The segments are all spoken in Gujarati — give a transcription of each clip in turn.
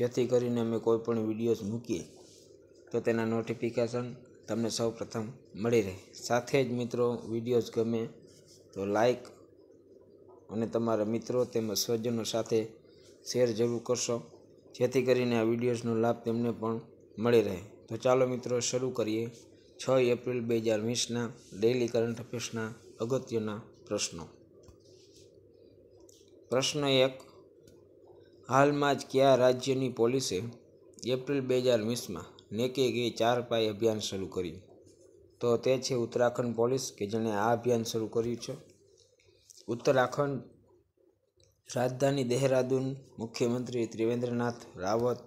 જેથી કરીને અમે કોઈ પણ વિડીયોઝ મૂકીએ તો તેના નોટિફિકેશન તમને સૌ પ્રથમ મળી રહે સાથે જ મિત્રો વિડીયોઝ ગમે તો લાઇક અને તમારા મિત્રો તેમજ સ્વજનો સાથે શેર જરૂર કરશો જેથી કરીને આ વિડીયોઝનો લાભ તેમને પણ મળી રહે તો ચાલો મિત્રો શરૂ કરીએ છ એપ્રિલ બે હજાર વીસના ડેઇલી કરંટ અફેર્સના અગત્યના પ્રશ્નો પ્રશ્ન એક હાલમાં જ કયા રાજ્યની પોલીસે એપ્રિલ બે હજાર વીસમાં નેકે ગઈ ચાર પાય અભિયાન શરૂ કર્યું તો તે છે ઉત્તરાખંડ પોલીસ કે જેણે આ અભિયાન શરૂ કર્યું છે ઉત્તરાખંડ રાજધાની દેહરાદૂન મુખ્યમંત્રી ત્રિવેન્દ્રનાથ રાવત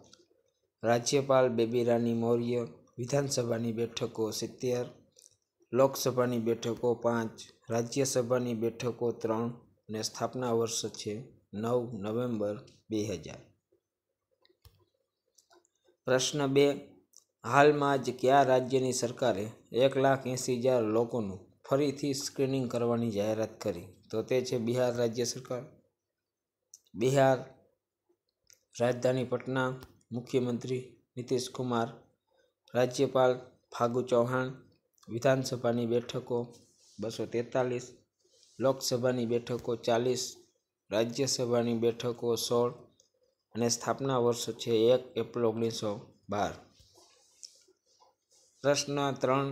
રાજ્યપાલ બેબીરાની મૌર્ય વિધાનસભાની બેઠકો સિત્તેર લોકસભાની બેઠકો પાંચ રાજ્યસભાની બેઠકો ત્રણ અને સ્થાપના વર્ષ છે નવ નવેમ્બર બે હજાર પ્રશ્ન બે હાલમાં જ કયા રાજ્યની સરકારે એક લાખ એંસી હજાર લોકોનું ફરીથી સ્ક્રીનિંગ કરવાની જાહેરાત કરી તો તે છે બિહાર રાજ્ય સરકાર બિહાર રાજધાની પટના મુખ્યમંત્રી નીતિશ કુમાર રાજ્યપાલ ફાગુ ચૌહાણ વિધાનસભાની બેઠકો બસો તેતાલીસ લોકસભાની બેઠકો ચાલીસ રાજ્યસભાની બેઠકો સોળ અને સ્થાપના વર્ષ છે એક એપ્રિલ ઓગણીસો બાર પ્રશ્ન ત્રણ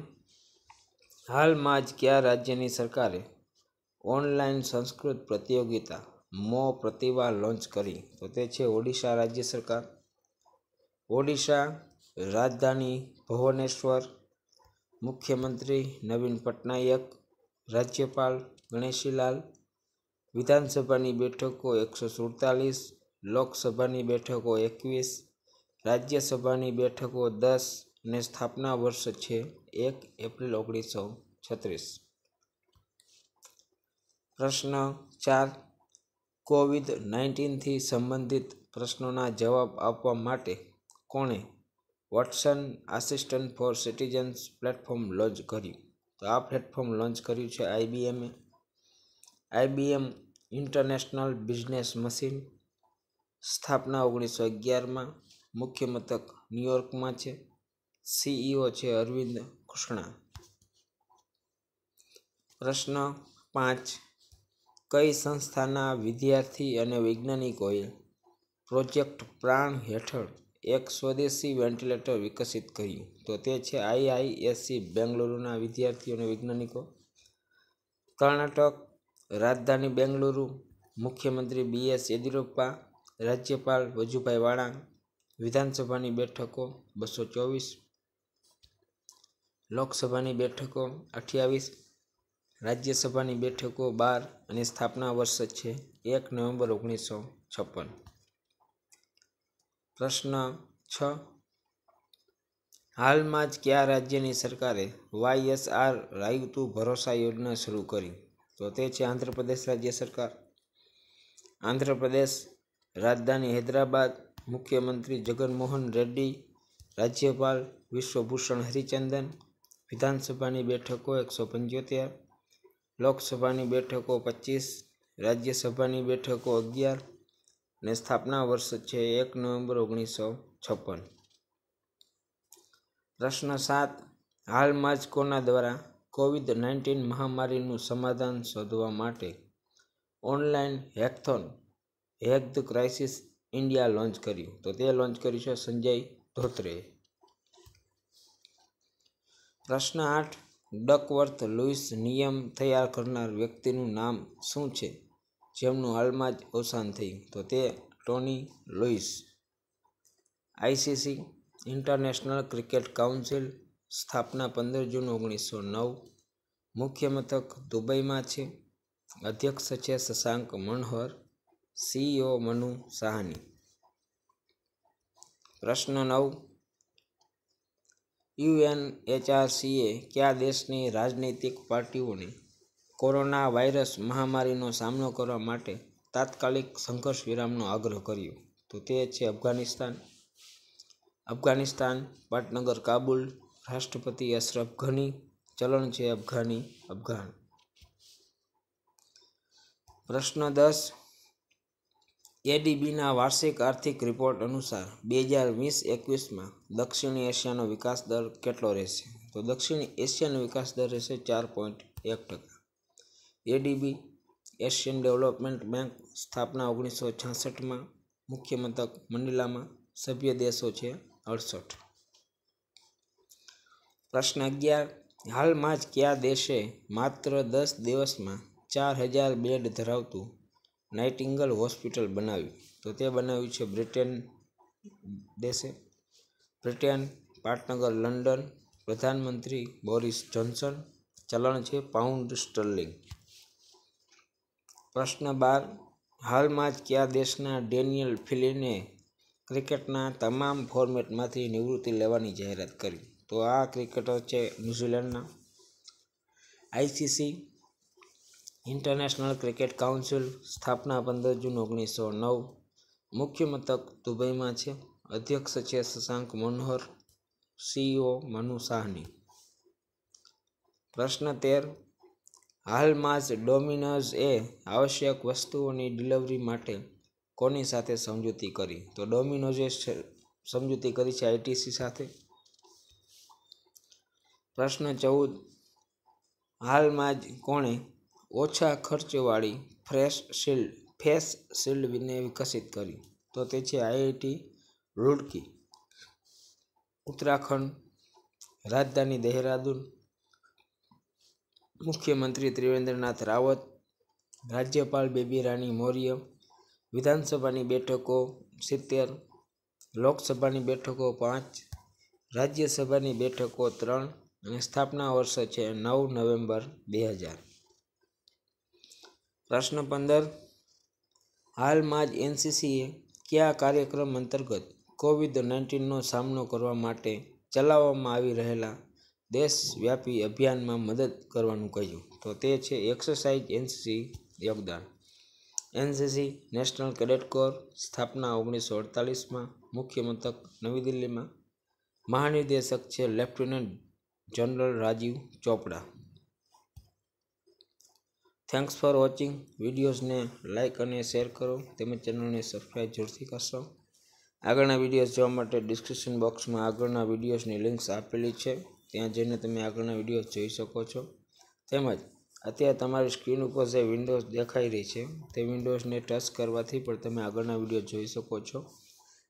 હાલમાં જ કયા રાજ્યની સરકારે ઓનલાઈન સંસ્કૃત પ્રતિયોગિતા મો પ્રતિભા લોન્ચ કરી તો તે છે ઓડિશા રાજ્ય સરકાર ઓડિશા રાજધાની ભુવનેશ્વર મુખ્યમંત્રી નવીન પટનાયક રાજ્યપાલ ગણેશીલાલ વિધાનસભાની બેઠકો એકસો સુડતાલીસ લોકસભાની બેઠકો એકવીસ રાજ્યસભાની બેઠકો દસ અને સ્થાપના વર્ષ છે એક એપ્રિલ ઓગણીસો છત્રીસ પ્રશ્ન ચાર કોવિડ નાઇન્ટીનથી સંબંધિત પ્રશ્નોના જવાબ આપવા માટે કોણે Watson assistant for citizens platform launch કર્યું તો આ પ્લેટફોર્મ લોન્ચ કર્યું છે આઈબીએમે આઈબીએમ ઇન્ટરનેશનલ બિઝનેસ મશીન સ્થાપના ઓગણીસો અગિયારમાં મુખ્ય મથક ન્યુયોર્કમાં છે સીઈઓ e છે અરવિંદ કૃષ્ણા પ્રશ્ન પાંચ કઈ સંસ્થાના વિદ્યાર્થી અને વૈજ્ઞાનિકોએ પ્રોજેક્ટ પ્રાણ હેઠળ એક સ્વદેશી વેન્ટિલેટર વિકસિત કર્યું તો તે છે આઈઆઈએસસી બેંગલુરુના વિદ્યાર્થીઓ અને વૈજ્ઞાનિકો કર્ણાટક રાજધાની બેંગલુરુ મુખ્યમંત્રી બી એસ યેદિયુરપ્પા રાજ્યપાલ વજુભાઈ વાળા વિધાનસભાની બેઠકો બસો ચોવીસ લોકસભાની બેઠકો અઠ્યાવીસ રાજ્યસભાની બેઠકો બાર અને સ્થાપના વર્ષ છે એક નવેમ્બર ઓગણીસો છપ્પન પ્રશ્ન છ હાલમાં જ કયા રાજ્યની સરકારે વાયએસઆર રાયુતુ ભરોસા યોજના શરૂ કરી તો તે છે આંધ્રપ્રદેશ રાજ્ય સરકાર આંધ્રપ્રદેશ રાજધાની હૈદરાબાદ મુખ્યમંત્રી જગનમોહન રેડ્ડી રાજ્યપાલ વિશ્વભૂષણ હરિચંદન વિધાનસભાની બેઠકો એકસો પંચોતેર લોકસભાની બેઠકો પચીસ રાજ્યસભાની બેઠકો અગિયાર ને સ્થાપના વર્ષ છે એક નવેમ્બર ઓગણીસો છપ્પન પ્રશ્ન સાત હાલમાં જ કોના દ્વારા કોવિડ નાઇન્ટીન મહામારીનું સમાધાન શોધવા માટે online hackathon hack the crisis India launch કર્યું તો તે લોન્ચ કર્યું છે સંજય ધોત્રે પ્રશ્ન આઠ ડકવર્થ લુઇસ નિયમ તૈયાર કરનાર વ્યક્તિનું નામ શું છે જેમનું હાલમાં જ અવસાન થયું તો તે Tony Lewis ICC international cricket council સ્થાપના પંદર જૂન ઓગણીસો નવ મુખ્ય મથક દુબઈમાં છે અધ્યક્ષ છે શશાંક મનોહર સીઈઓ મનુ સાહાની પ્રશ્ન નવ યુએનએચઆરસીએ કયા દેશની રાજનૈતિક પાર્ટીઓને કોરોના વાયરસ મહામારીનો સામનો કરવા માટે તાત્કાલિક સંઘર્ષ વિરામનો આગ્રહ કર્યો તો તે છે અફઘાનિસ્તાન અફઘાનિસ્તાન પાટનગર કાબુલ રાષ્ટ્રપતિ અશરફ ઘની ચલણ છે અફઘાની અફઘાન પ્રશ્ન દસ એડીબીના વાર્ષિક આર્થિક રિપોર્ટ અનુસાર બે હજાર વીસ એકવીસમાં દક્ષિણ એશિયાનો વિકાસ દર કેટલો રહેશે તો દક્ષિણ એશિયાનો વિકાસ દર રહેશે ચાર પોઈન્ટ એક ટકા એડીબી એશિયન ડેવલપમેન્ટ બેંક સ્થાપના ઓગણીસો છાસઠમાં મુખ્ય મથક મંડલામાં સભ્ય દેશો છે અડસઠ પ્રશ્ન અગિયાર હાલમાં જ કયા દેશે માત્ર દસ દિવસમાં ચાર હજાર બેડ ધરાવતું નાઇટિંગલ હોસ્પિટલ બનાવ્યું તો તે બનાવ્યું છે બ્રિટેન દેશે બ્રિટેન પાટનગર લંડન પ્રધાનમંત્રી બોરિસ જોન્સન ચલણ છે પાઉન્ડ સ્ટર્લિંગ પ્રશ્ન બાર હાલમાં જ કયા દેશના ડેનિયલ ફિલિને ક્રિકેટના તમામ ફોર્મેટમાંથી નિવૃત્તિ લેવાની જાહેરાત કરી તો આ ક્રિકેટર છે ન્યૂઝીલેન્ડના આઈસીસી ઇન્ટરનેશનલ ક્રિકેટ કાઉન્સિલ સ્થાપના પંદર જૂન ઓગણીસો નવ મુખ્ય મથક દુબઈમાં છે અધ્યક્ષ છે શશાંક મનોહર સીઈઓ મનુ સાહની પ્રશ્ન તેર હાલમાં જ ડોમિનોઝ એ આવશ્યક વસ્તુઓની ડિલિવરી માટે કોની સાથે સમજૂતી કરી તો ડોમિનોઝે સમજૂતી કરી છે આઈટીસી સાથે પ્રશ્ન ચૌદ હાલમાં જ કોણે ઓછા ખર્ચવાળી ફ્રેશ શિલ્ડ ફેસ વિને વિકસિત કરી તો તે છે આઈઆઈટી રૂડકી ઉત્તરાખંડ રાજધાની દેહરાદૂન મુખ્યમંત્રી ત્રિવેન્દ્રનાથ રાવત રાજ્યપાલ બેબી રાણી મૌર્ય વિધાનસભાની બેઠકો સિત્તેર લોકસભાની બેઠકો પાંચ રાજ્યસભાની બેઠકો ત્રણ અને સ્થાપના વર્ષ છે નવ નવેમ્બર બે હજાર પ્રશ્ન પંદર હાલમાં જ એનસીસીએ કયા કાર્યક્રમ અંતર્ગત કોવિડ નાઇન્ટીનનો સામનો કરવા માટે ચલાવવામાં આવી રહેલા દેશવ્યાપી અભિયાનમાં મદદ કરવાનું કહ્યું તો તે છે એક્સરસાઇઝ એનસીસી યોગદાન એનસીસી નેશનલ કેડેટ કોર સ્થાપના ઓગણીસો અડતાલીસમાં મુખ્ય મથક નવી દિલ્હીમાં મહાનિર્દેશક છે lieutenant general Rajiv Chopra thanks for watching વિડીયોઝને લાઇક અને શેર કરો તેમજ ચેનલને સબસ્ક્રાઈબ જરૂરથી કરશો આગળના વિડીયોઝ જોવા માટે ડિસ્ક્રિપ્શન બોક્સમાં આગળના વિડીયોઝની લિંક્સ આપેલી છે ત્યાં જઈને તમે આગળના વિડીયોઝ જોઈ શકો છો તેમજ અત્યારે તમારી સ્ક્રીન ઉપર જે વિન્ડોઝ દેખાઈ રહી છે તે વિન્ડોઝને ટચ કરવાથી પણ તમે આગળના વિડીયો જોઈ શકો છો